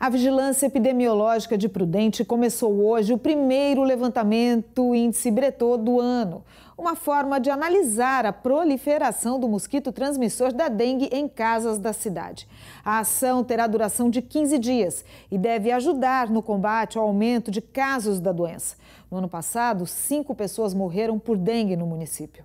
A vigilância epidemiológica de Prudente começou hoje o primeiro levantamento índice Breton do ano, uma forma de analisar a proliferação do mosquito transmissor da dengue em casas da cidade. A ação terá duração de 15 dias e deve ajudar no combate ao aumento de casos da doença. No ano passado, cinco pessoas morreram por dengue no município.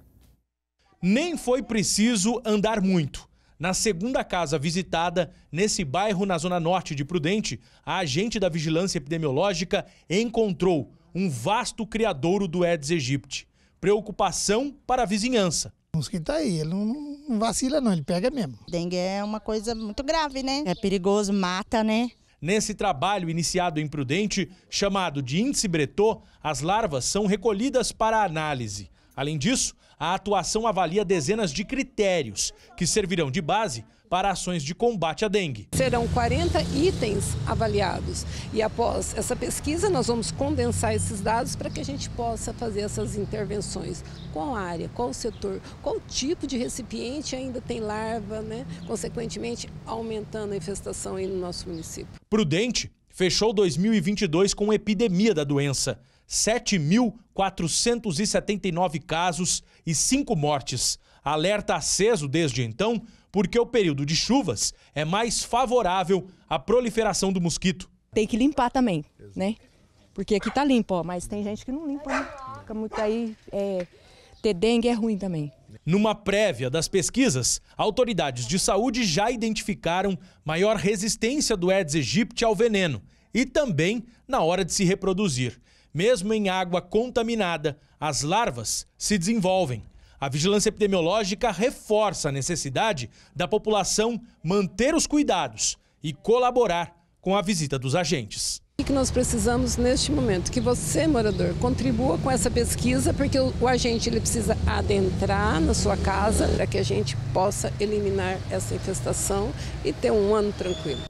Nem foi preciso andar muito. Na segunda casa visitada, nesse bairro na zona norte de Prudente, a agente da vigilância epidemiológica encontrou um vasto criadouro do Aedes aegypti. Preocupação para a vizinhança. O mosquito tá aí, ele não, não vacila não, ele pega mesmo. Dengue é uma coisa muito grave, né? É perigoso, mata, né? Nesse trabalho iniciado em Prudente, chamado de índice breton, as larvas são recolhidas para análise. Além disso, a atuação avalia dezenas de critérios que servirão de base para ações de combate à dengue. Serão 40 itens avaliados e após essa pesquisa nós vamos condensar esses dados para que a gente possa fazer essas intervenções. Qual área, qual setor, qual tipo de recipiente ainda tem larva, né? consequentemente aumentando a infestação aí no nosso município. Prudente fechou 2022 com epidemia da doença. 7.479 casos e 5 mortes. Alerta aceso desde então, porque o período de chuvas é mais favorável à proliferação do mosquito. Tem que limpar também, né? Porque aqui tá limpo, ó, mas tem gente que não limpa, né? Fica muito aí. É, ter dengue é ruim também. Numa prévia das pesquisas, autoridades de saúde já identificaram maior resistência do Aedes aegypti ao veneno e também na hora de se reproduzir mesmo em água contaminada, as larvas se desenvolvem. A vigilância epidemiológica reforça a necessidade da população manter os cuidados e colaborar com a visita dos agentes. O que nós precisamos neste momento? Que você, morador, contribua com essa pesquisa, porque o, o agente ele precisa adentrar na sua casa para que a gente possa eliminar essa infestação e ter um ano tranquilo.